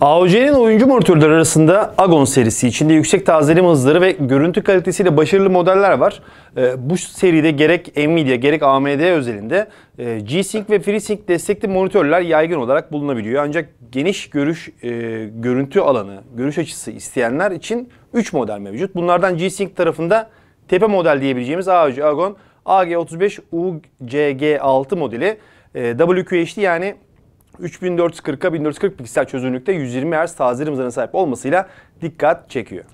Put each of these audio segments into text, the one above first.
AOC'nin oyuncu monitörleri arasında Agon serisi içinde yüksek tazeleme hızları ve görüntü kalitesiyle başarılı modeller var. Ee, bu seride gerek Nvidia gerek AMD özelinde e, G-Sync ve FreeSync destekli monitörler yaygın olarak bulunabiliyor. Ancak geniş görüş e, görüntü alanı, görüş açısı isteyenler için 3 model mevcut. Bunlardan G-Sync tarafında tepe model diyebileceğimiz AOC Agon AG35 UCG6 modeli e, WQHD yani 3440'a 1440 piksel çözünürlükte 120 Hz taze hızına sahip olmasıyla dikkat çekiyor.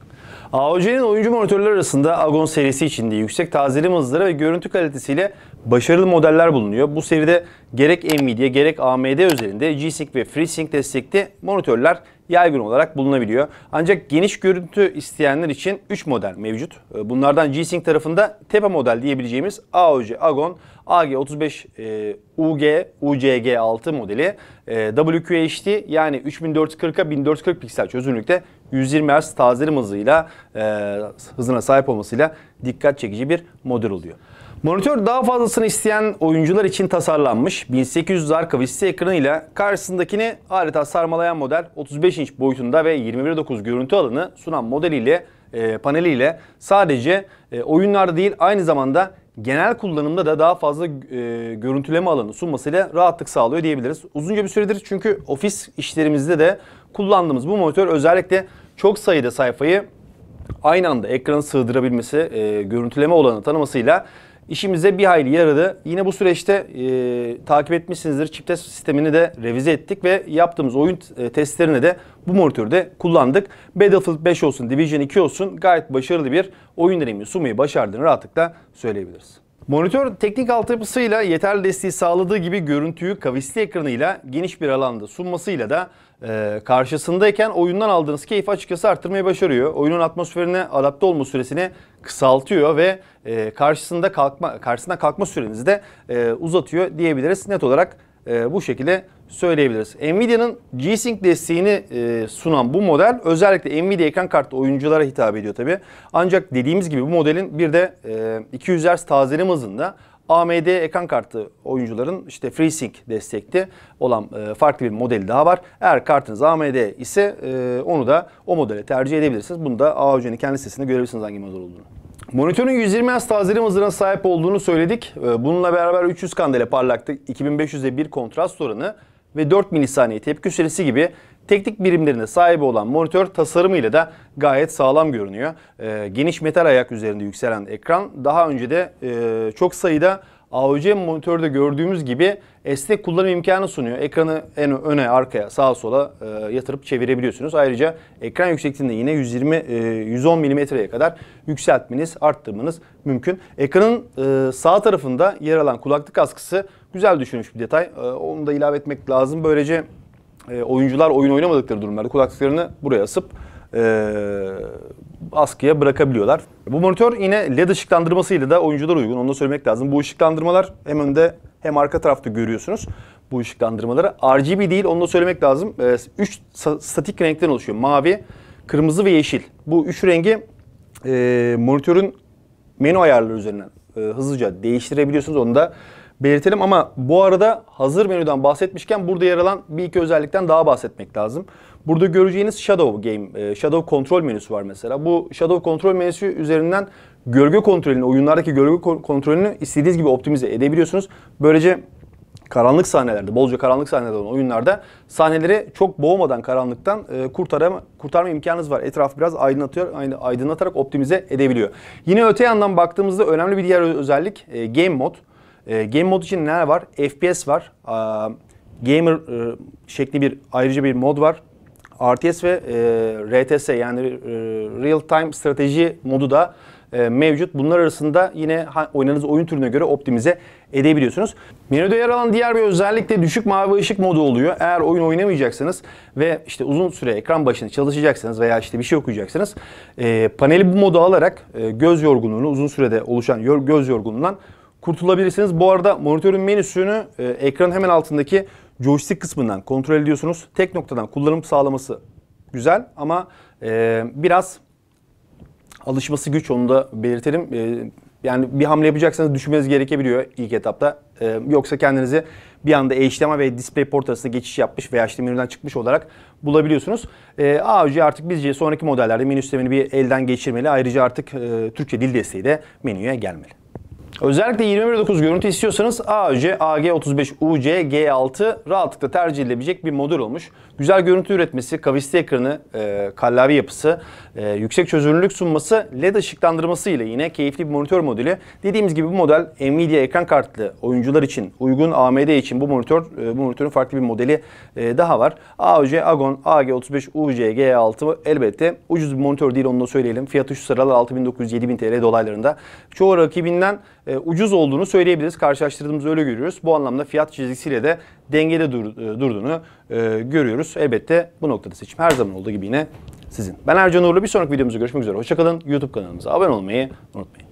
AOC'nin oyuncu monitörler arasında Agon serisi içinde yüksek tazelim hızları ve görüntü kalitesiyle başarılı modeller bulunuyor. Bu seride gerek Nvidia gerek AMD üzerinde G-Sync ve FreeSync destekli monitörler yaygın olarak bulunabiliyor. Ancak geniş görüntü isteyenler için 3 model mevcut. Ee, bunlardan G-Sync tarafında tepe model diyebileceğimiz AOC Agon AG35 e, UG UCG6 modeli e, WQHD yani 3440'a 1440 piksel çözünürlükte 120 Hz tazelim hızıyla e, hızına sahip olmasıyla dikkat çekici bir model oluyor. Monitör daha fazlasını isteyen oyuncular için tasarlanmış 1800 arka vista ekranıyla karşısındakini adeta sarmalayan model 35 inç boyutunda ve 21.9 görüntü alanı sunan modeliyle e, paneliyle sadece e, oyunlarda değil aynı zamanda genel kullanımda da daha fazla e, görüntüleme alanı sunmasıyla rahatlık sağlıyor diyebiliriz. Uzunca bir süredir çünkü ofis işlerimizde de kullandığımız bu monitör özellikle çok sayıda sayfayı aynı anda ekrana sığdırabilmesi, e, görüntüleme olanı tanımasıyla işimize bir hayli yaradı. Yine bu süreçte e, takip etmişsinizdir. Çip test sistemini de revize ettik ve yaptığımız oyun e, testlerine de bu monitörü de kullandık. Battlefield 5 olsun, Division 2 olsun gayet başarılı bir oyun deneyimi sunmayı başardığını rahatlıkla söyleyebiliriz. Monitör teknik altyapısıyla yeterli desteği sağladığı gibi görüntüyü kavisli ekranıyla geniş bir alanda sunmasıyla da e, karşısındayken oyundan aldığınız keyfi açıkçası arttırmayı başarıyor. Oyunun atmosferine adapte olma süresini kısaltıyor ve e, karşısında kalkma karşısında kalkma sürenizi de e, uzatıyor diyebiliriz. Net olarak e, bu şekilde söyleyebiliriz. Nvidia'nın G-Sync desteğini e, sunan bu model özellikle Nvidia ekran kartlı oyunculara hitap ediyor tabi. Ancak dediğimiz gibi bu modelin bir de e, 200 Hz tazelim hızında AMD ekran kartı oyuncuların işte FreeSync destekli olan e, farklı bir modeli daha var. Eğer kartınız AMD ise e, onu da o modele tercih edebilirsiniz. Bunu da AOC'nin kendi sitesinde görebilirsiniz hangi model olduğunu. Monitörün 120 Hz tazelim hızına sahip olduğunu söyledik. Ee, bununla beraber 300 kandele parlaklık, 2500'e 1 kontrast oranı ve 4 milisaniye tepki süresi gibi teknik birimlerine sahip olan monitör tasarımıyla da gayet sağlam görünüyor. Ee, geniş metal ayak üzerinde yükselen ekran daha önce de e, çok sayıda AOC monitörde gördüğümüz gibi esnek kullanım imkanı sunuyor. Ekranı en öne, arkaya, sağa sola e, yatırıp çevirebiliyorsunuz. Ayrıca ekran yüksekliğinde yine 120 e, 110 mm'ye kadar yükseltmeniz, arttırmanız mümkün. Ekranın e, sağ tarafında yer alan kulaklık askısı güzel düşünmüş bir detay. E, onu da ilave etmek lazım. Böylece e, oyuncular oyun oynamadıkları durumlarda kulaklıklarını buraya asıp e, askıya bırakabiliyorlar. Bu monitör yine LED ışıklandırmasıyla da oyunculara uygun. Onu da söylemek lazım. Bu ışıklandırmalar hem önde hem arka tarafta görüyorsunuz bu ışıklandırmaları. RGB değil onu da söylemek lazım. 3 ee, statik renkten oluşuyor. Mavi, kırmızı ve yeşil. Bu üç rengi ee, monitörün menü ayarları üzerinden ee, hızlıca değiştirebiliyorsunuz. Onu da belirtelim. Ama bu arada hazır menüden bahsetmişken burada yer alan bir iki özellikten daha bahsetmek lazım. Burada göreceğiniz Shadow Game, e, Shadow Control menüsü var mesela. Bu Shadow Control menüsü üzerinden gölge kontrolünü, oyunlardaki gölge kontrolünü istediğiniz gibi optimize edebiliyorsunuz. Böylece karanlık sahnelerde, bolca karanlık sahnelerde olan oyunlarda sahneleri çok boğmadan karanlıktan e, kurtarma, kurtarma imkanınız var. Etrafı biraz aydınlatıyor, aydınlatarak optimize edebiliyor. Yine öte yandan baktığımızda önemli bir diğer özellik e, Game Mode. E, game mod için neler var? FPS var. E, gamer e, şekli bir ayrıca bir mod var. RTS ve e, RTS yani e, Real Time Strateji modu da e, mevcut. Bunlar arasında yine oynadığınız oyun türüne göre optimize edebiliyorsunuz. Menüde yer alan diğer bir özellik de düşük mavi ışık modu oluyor. Eğer oyun oynamayacaksanız ve işte uzun süre ekran başında çalışacaksanız veya işte bir şey okuyacaksanız e, paneli bu moda alarak e, göz yorgunluğunu uzun sürede oluşan göz yorgunluğundan kurtulabilirsiniz. Bu arada monitörün menüsünü e, ekranın hemen altındaki joystick kısmından kontrol ediyorsunuz. Tek noktadan kullanım sağlaması güzel ama e, biraz alışması güç onu da belirtelim. E, yani bir hamle yapacaksanız düşünmeniz gerekebiliyor ilk etapta. E, yoksa kendinizi bir anda HDMI ve DisplayPort arasında geçiş yapmış veya HDMI'den çıkmış olarak bulabiliyorsunuz. E, AUC artık bizce sonraki modellerde menü sistemini bir elden geçirmeli. Ayrıca artık e, Türkçe dil desteği de menüye gelmeli. Özellikle 21.9 görüntü istiyorsanız AÖC, AG35, UC, G6 rahatlıkla tercih edilebilecek bir model olmuş. Güzel görüntü üretmesi, kavisli ekranı, e, kallavi yapısı, e, yüksek çözünürlük sunması, LED ışıklandırması ile yine keyifli bir monitör modeli. Dediğimiz gibi bu model Nvidia ekran kartlı oyuncular için uygun, AMD için bu monitör e, bu monitörün farklı bir modeli e, daha var. AOC, Agon, AG35, UC, G6 elbette ucuz bir monitör değil onu da söyleyelim. Fiyatı şu sıralar 6900-7000 TL dolaylarında. Çoğu rakibinden e, e, ucuz olduğunu söyleyebiliriz. Karşılaştırdığımızda öyle görüyoruz. Bu anlamda fiyat çizgisiyle de dengede dur, e, durduğunu e, görüyoruz. Elbette bu noktada seçim her zaman olduğu gibi yine sizin. Ben Ercan Uğurlu. Bir sonraki videomuzda görüşmek üzere. Hoşçakalın. YouTube kanalımıza abone olmayı unutmayın.